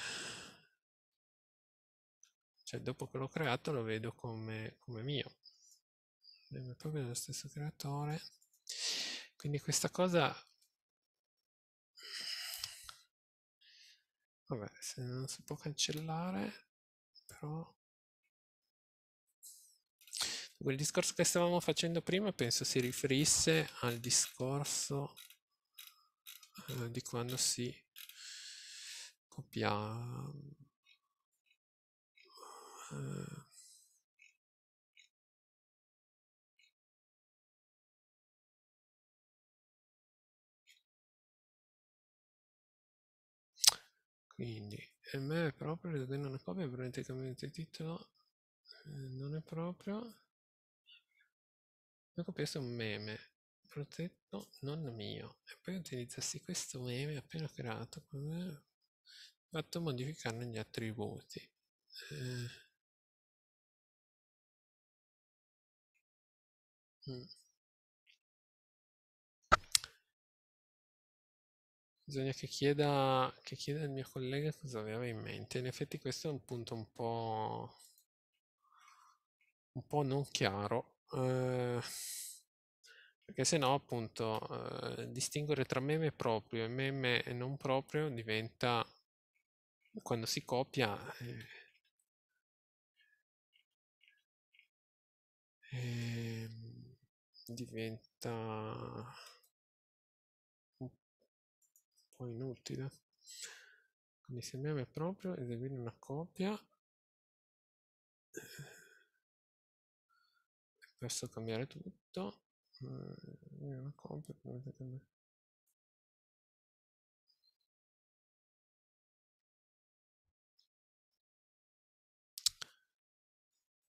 cioè dopo che l'ho creato lo vedo come, come mio è proprio dello stesso creatore quindi questa cosa vabbè se non si può cancellare però Quel discorso che stavamo facendo prima penso si riferisse al discorso eh, di quando si copia eh, quindi e me è proprio una copia praticamente il titolo eh, non è proprio ho copiato un meme protetto non mio e poi utilizzassi questo meme appena creato con fatto modificarne gli attributi. Eh. Mm. Bisogna che chieda, che chieda al mio collega cosa aveva in mente. In effetti questo è un punto un po', un po non chiaro Ehm, perché se no appunto eh, distinguere tra meme proprio e meme non proprio diventa quando si copia eh, eh, diventa un po' inutile quindi se meme proprio eseguire una copia Posso cambiare tutto. Mm,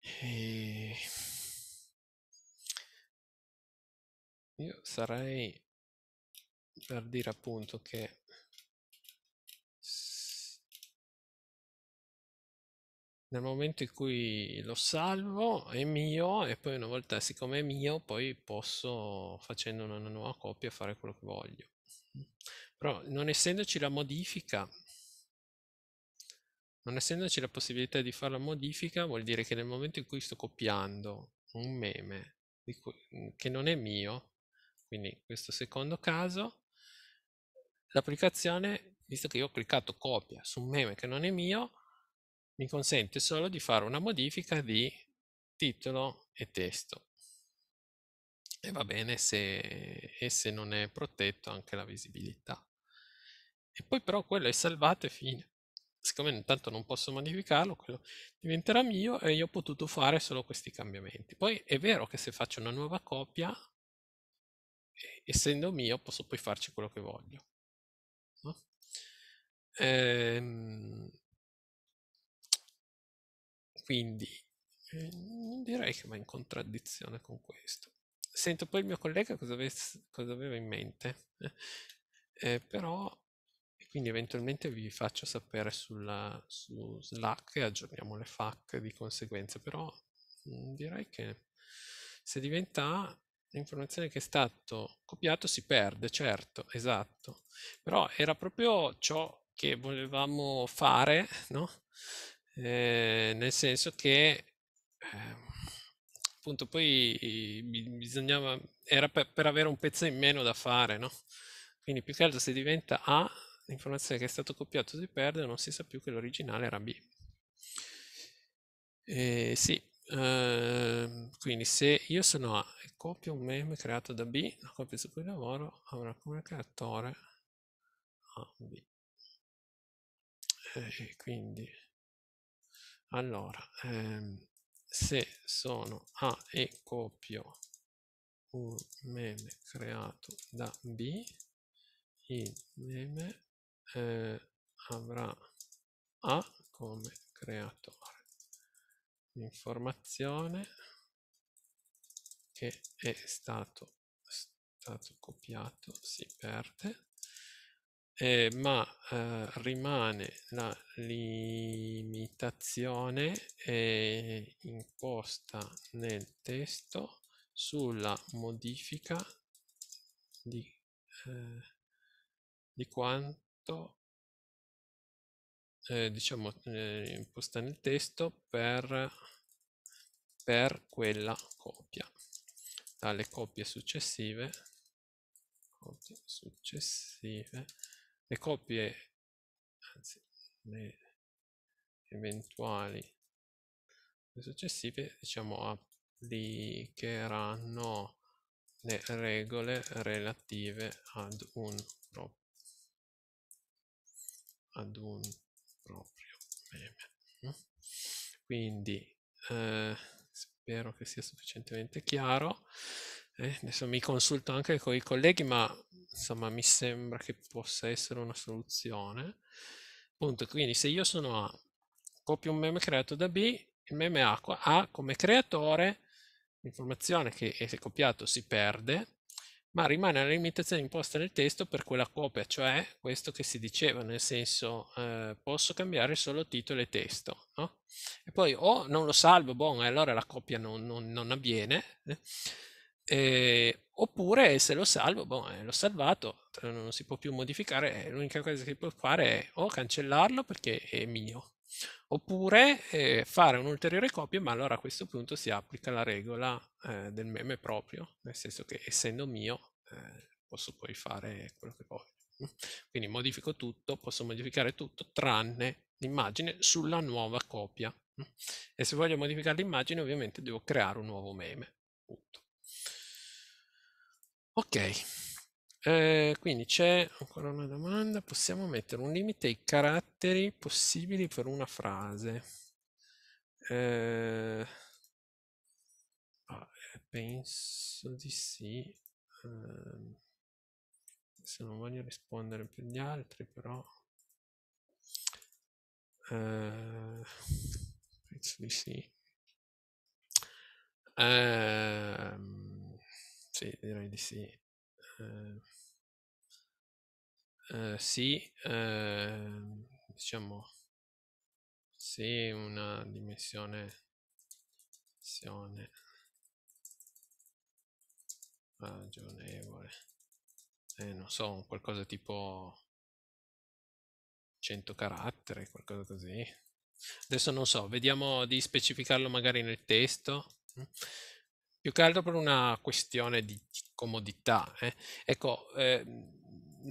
e... Io sarei per dire appunto che nel momento in cui lo salvo è mio e poi una volta siccome è mio poi posso facendo una nuova copia fare quello che voglio però non essendoci la modifica non essendoci la possibilità di fare la modifica vuol dire che nel momento in cui sto copiando un meme che non è mio quindi questo secondo caso l'applicazione visto che io ho cliccato copia su un meme che non è mio mi consente solo di fare una modifica di titolo e testo. E va bene se, e se non è protetto anche la visibilità. E poi però quello è salvato e fine. Siccome intanto non posso modificarlo, quello diventerà mio e io ho potuto fare solo questi cambiamenti. Poi è vero che se faccio una nuova copia, essendo mio, posso poi farci quello che voglio. No? Ehm quindi eh, direi che va in contraddizione con questo. Sento poi il mio collega cosa, avesse, cosa aveva in mente, eh, eh però quindi eventualmente vi faccio sapere sulla, su Slack e aggiorniamo le FAC di conseguenza, però mm, direi che se diventa A l'informazione che è stato copiato si perde, certo, esatto, però era proprio ciò che volevamo fare, no? Ehm, nel senso che eh, appunto poi bisognava, era per, per, avere un pezzo in meno da fare, no? Quindi più che altro se diventa A, l'informazione che è stato copiato si perde, non si sa più che l'originale era B. E ehm, sì, Uh, quindi se io sono A e copio un meme creato da B, la copia su cui lavoro avrà come creatore A, B. E quindi allora, ehm, se sono A e copio un meme creato da B, il meme eh, avrà A come creatore. l'informazione che è stato, stato copiato si perde eh, ma eh, rimane la limitazione eh, imposta nel testo sulla modifica di, eh, di quanto eh, diciamo eh, imposta nel testo per, per quella copia dalle copie successive copie successive le coppie, anzi, le eventuali successive, diciamo, applicheranno le regole relative ad un, pro, ad un proprio meme. Quindi eh, spero che sia sufficientemente chiaro eh, adesso mi consulto anche con i colleghi, ma insomma mi sembra che possa essere una soluzione. Punto. Quindi se io sono A, copio un meme creato da B, il meme acqua, A come creatore, l'informazione che è copiato si perde, ma rimane la limitazione imposta nel testo per quella copia, cioè questo che si diceva, nel senso eh, posso cambiare solo titolo e testo. No? E poi o non lo salvo, bon, e allora la copia non, non, non avviene. Eh? Eh, oppure se lo salvo, boh, eh, l'ho salvato, non si può più modificare, eh, l'unica cosa che si può fare è o cancellarlo perché è mio, oppure eh, fare un'ulteriore copia, ma allora a questo punto si applica la regola eh, del meme proprio, nel senso che essendo mio eh, posso poi fare quello che voglio. Quindi modifico tutto, posso modificare tutto tranne l'immagine sulla nuova copia. E se voglio modificare l'immagine ovviamente devo creare un nuovo meme. Punto. Ok, eh, quindi c'è ancora una domanda. Possiamo mettere un limite ai caratteri possibili per una frase? Eh, ah, eh penso di sì. Eh, se non voglio rispondere per gli altri, però eh, penso di sì. Eh, sì, direi di sì. Eh, eh, sì, eh, diciamo, sì, una dimensione, dimensione ragionevole. Eh, non so, qualcosa tipo 100 caratteri, qualcosa così. Adesso non so, vediamo di specificarlo magari nel testo. Mm? più che altro per una questione di comodità. Eh. Ecco, eh,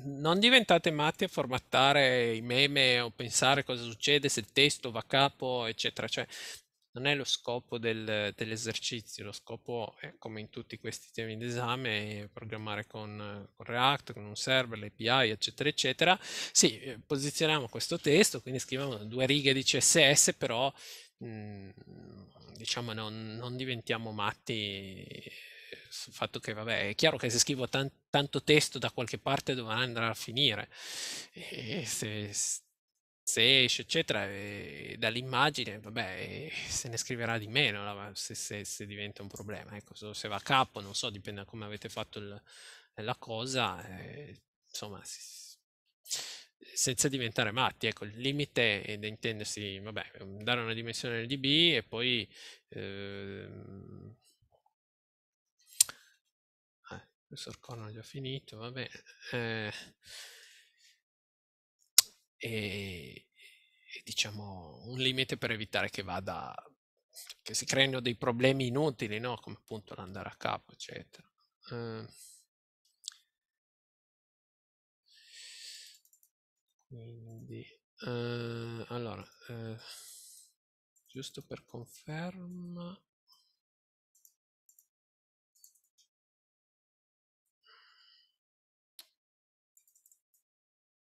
non diventate matti a formattare i meme o pensare cosa succede se il testo va a capo, eccetera. Cioè, non è lo scopo del, dell'esercizio, lo scopo è, come in tutti questi temi d'esame, è programmare con, con, React, con un server, l'API, eccetera, eccetera. Sì, eh, posizioniamo questo testo, quindi scriviamo due righe di CSS, però Mm, diciamo non, non, diventiamo matti sul fatto che vabbè è chiaro che se scrivo tan tanto testo da qualche parte dovrà andare a finire e se, se esce eccetera dall'immagine vabbè se ne scriverà di meno se, se, se, diventa un problema ecco se va a capo non so dipende da come avete fatto il, la cosa eh, insomma si, senza diventare matti. Ecco, il limite è da intendersi, vabbè, mm, dare una dimensione al DB e poi... Ehm... Eh, questo core non gli ho finito, vabbè, Eh, e, e diciamo un limite per evitare che vada che si creino dei problemi inutili, no? come appunto l'andare a capo, eccetera. Eh, quindi eh, allora eh, giusto per conferma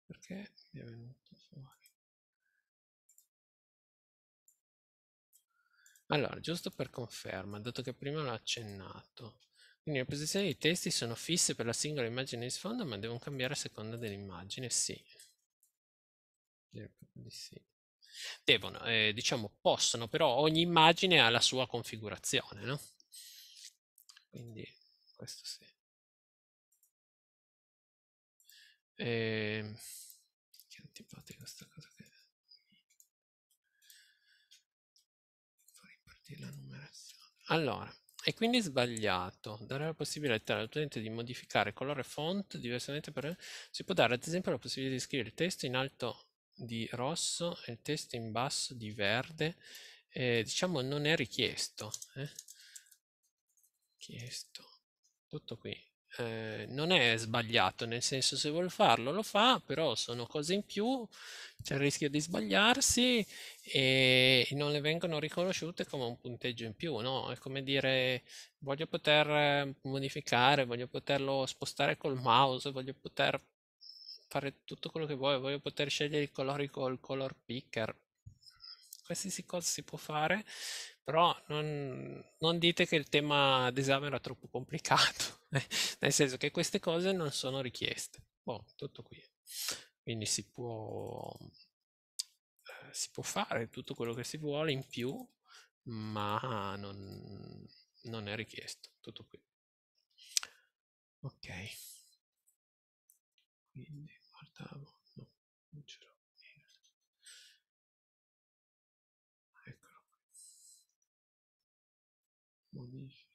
perché mi è venuto fuori allora giusto per conferma dato che prima l'ho accennato quindi le posizioni dei testi sono fisse per la singola immagine di sfondo ma devono cambiare a seconda dell'immagine sì Devono, eh, diciamo, possono però ogni immagine ha la sua configurazione, no? Quindi questo sì. Eh, che antipatico questa cosa che... Fai partire la numerazione. Allora, è quindi sbagliato dare la possibilità all'utente di modificare colore font diversamente per... Si può dare ad esempio la possibilità di scrivere il testo in alto di rosso e il testo in basso di verde eh, diciamo non è richiesto eh? chiesto tutto qui eh, non è sbagliato nel senso se vuol farlo lo fa però sono cose in più c'è il rischio di sbagliarsi e non le vengono riconosciute come un punteggio in più no è come dire voglio poter eh, modificare voglio poterlo spostare col mouse voglio poter fare tutto quello che vuoi, voglio poter scegliere i colori col color picker. Qualsiasi cosa si può fare, però non, non dite che il tema d'esame era troppo complicato, eh. nel senso che queste cose non sono richieste. Boh, tutto qui. Quindi si può, eh, si può fare tutto quello che si vuole in più, ma non, non è richiesto. Tutto qui. Ok. Quindi portavo no, non c'era eccolo qui modifiche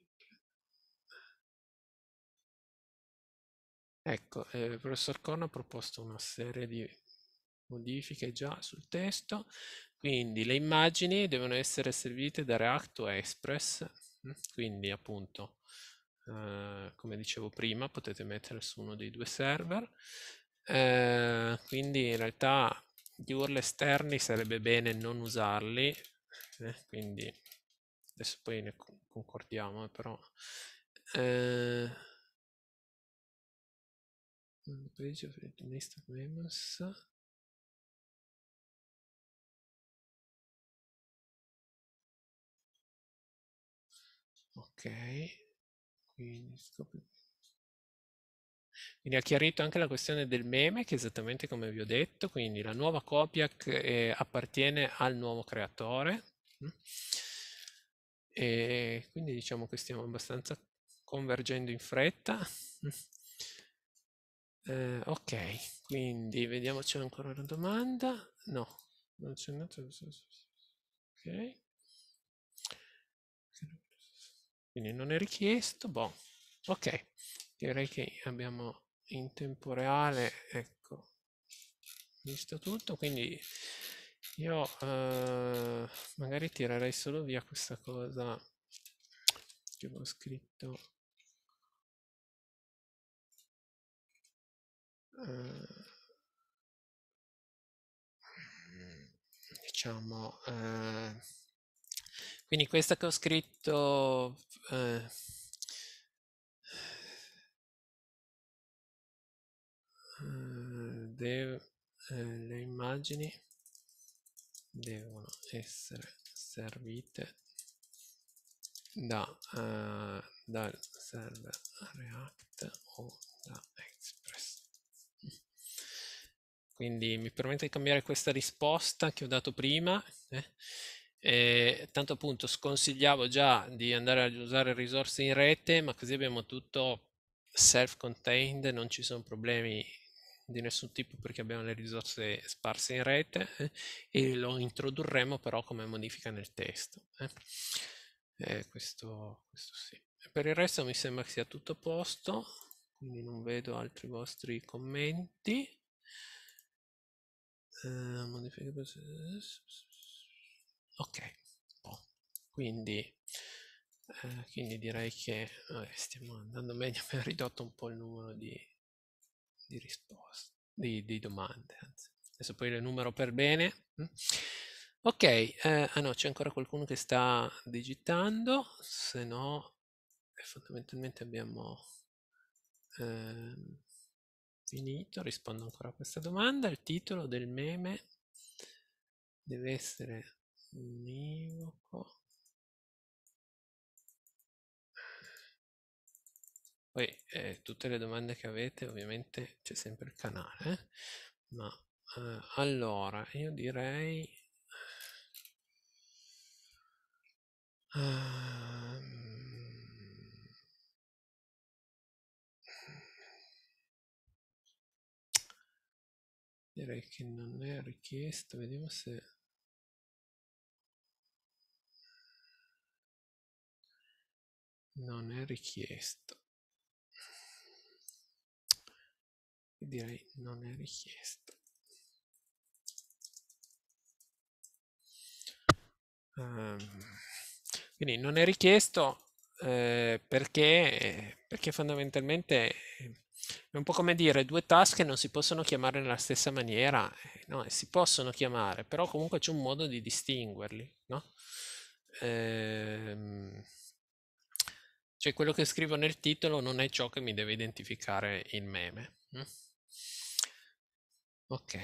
ecco eh, il professor Corno ha proposto una serie di modifiche già sul testo quindi le immagini devono essere servite da React o Express quindi appunto Uh, come dicevo prima potete mettere su uno dei due server eh, quindi in realtà gli url esterni sarebbe bene non usarli, eh, quindi adesso poi ne concordiamo eh, però. Eh, page of list ok quindi scopo quindi ha chiarito anche la questione del meme, che è esattamente come vi ho detto, quindi la nuova copia eh, appartiene al nuovo creatore. Mm, e quindi diciamo che stiamo abbastanza convergendo in fretta. Mm. Eh, ok, quindi vediamo c'è ancora una domanda. No, non c'è nato. Ok. Quindi non è richiesto. Boh. Ok, direi che abbiamo in tempo reale ecco visto tutto quindi io eh, magari tirerei solo via questa cosa che avevo scritto eh, diciamo eh, quindi questa che ho scritto eh, deve, eh, le immagini devono essere servite da, eh, dal server React o da Express. Quindi mi permette di cambiare questa risposta che ho dato prima. Eh? E, tanto appunto sconsigliavo già di andare a usare risorse in rete, ma così abbiamo tutto self-contained, non ci sono problemi di nessun tipo perché abbiamo le risorse sparse in rete eh, e lo introdurremo però come modifica nel testo. Eh. eh questo, questo sì. Per il resto mi sembra che sia tutto a posto, quindi non vedo altri vostri commenti. Eh, ok, oh. quindi, eh, quindi direi che vabbè, stiamo andando meglio, abbiamo ridotto un po' il numero di, di risposte, di, di domande. Anzi. Adesso poi le numero per bene. Mm. Ok, eh, ah no, c'è ancora qualcuno che sta digitando, se no eh, fondamentalmente abbiamo eh, finito, rispondo ancora a questa domanda, il titolo del meme deve essere univoco Poi eh, tutte le domande che avete, ovviamente c'è sempre il canale, eh. ma eh, allora io direi... Um, direi che non è richiesto, vediamo se... non è richiesto direi non è richiesto um, quindi non è richiesto eh, perché, perché fondamentalmente è un po' come dire due task non si possono chiamare nella stessa maniera, eh, no, eh, si possono chiamare, però comunque c'è un modo di distinguerli, no? Ehm, cioè quello che scrivo nel titolo non è ciò che mi deve identificare il meme. Hm? ok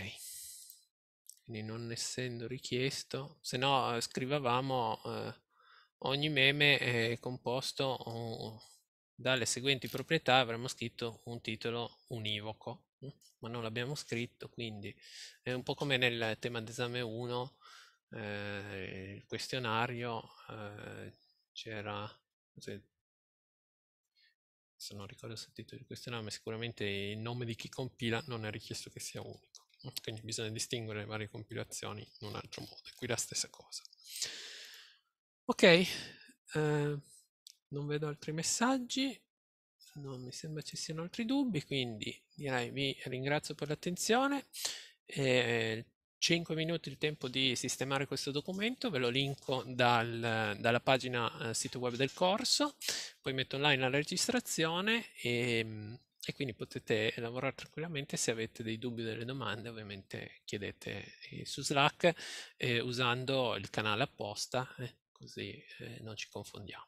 quindi non essendo richiesto se no eh, scrivavamo eh, ogni meme è composto oh, dalle seguenti proprietà avremmo scritto un titolo univoco mm, ma non l'abbiamo scritto quindi è un po' come nel tema d'esame 1 eh, il questionario eh, c'era adesso non ricordo il sottotitolo di questo nome, sicuramente il nome di chi compila non è richiesto che sia unico, quindi bisogna distinguere le varie compilazioni in un altro modo, qui la stessa cosa. Ok, eh, non vedo altri messaggi, non mi sembra ci siano altri dubbi, quindi direi vi ringrazio per l'attenzione e 5 minuti il tempo di sistemare questo documento, ve lo linko dal, dalla pagina eh, sito web del corso, poi metto online la registrazione e, e, quindi potete lavorare tranquillamente, se avete dei dubbi o delle domande ovviamente chiedete eh, su Slack eh, usando il canale apposta, eh, così eh, non ci confondiamo.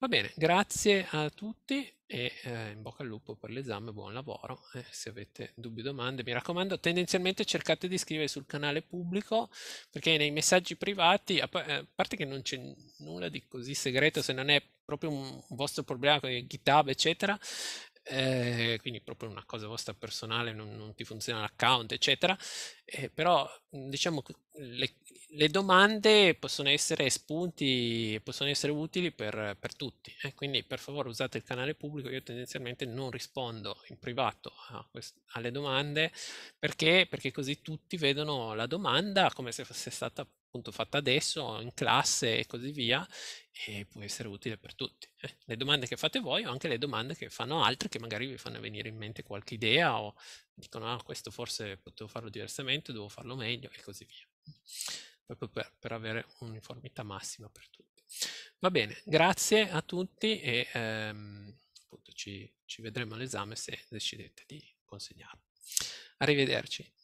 Va bene, grazie a tutti e eh, in bocca al lupo per l'esame, buon lavoro. Eh, se avete dubbi o domande, mi raccomando, tendenzialmente cercate di iscrivervi sul canale pubblico perché nei messaggi privati, eh, a parte che non c'è nulla di così segreto se non è proprio un vostro problema con GitHub, eccetera, eh, quindi proprio una cosa vostra personale, non, non ti funziona l'account, eccetera, eh, però diciamo che le, le, domande possono essere spunti, possono essere utili per, per tutti, eh? quindi per favore usate il canale pubblico, io tendenzialmente non rispondo in privato alle domande perché, perché così tutti vedono la domanda come se fosse stata appunto fatta adesso in classe e così via e può essere utile per tutti. Eh, le domande che fate voi o anche le domande che fanno altri che magari vi fanno venire in mente qualche idea o dicono ah questo forse potevo farlo diversamente, devo farlo meglio e così via. Proprio per, per avere un'uniformità massima per tutti. Va bene, grazie a tutti e ehm, appunto ci, ci vedremo all'esame se decidete di consegnarlo. Arrivederci.